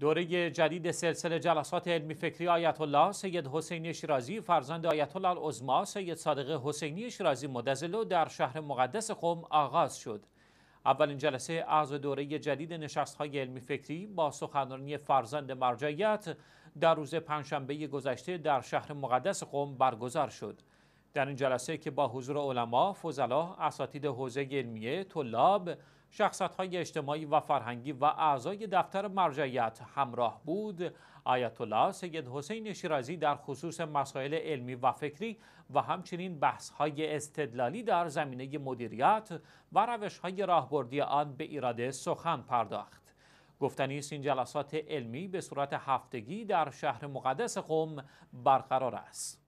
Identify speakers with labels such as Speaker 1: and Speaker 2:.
Speaker 1: دوره جدید سلسله جلسات علمی فکری آیت الله سید حسینی شیرازی فرزند آیت الله العظما سید صادق حسینی شیرازی مدزلو در شهر مقدس قم آغاز شد. اولین جلسه از دوره جدید نشست های علمی فکری با سخنرانی فرزند مرجعیت در روز پنجشنبه گذشته در شهر مقدس قم برگزار شد. در این جلسه که با حضور علما، فضلا، اساتید حوزه علمیه، طلاب، شخصت اجتماعی و فرهنگی و اعضای دفتر مرجعیت همراه بود آیت الله سید حسین شیرازی در خصوص مسائل علمی و فکری و همچنین بحث‌های استدلالی در زمینه مدیریت و روش‌های راهبردی آن به ایراده سخن پرداخت گفتنی است این جلسات علمی به صورت هفتگی در شهر مقدس قم برقرار است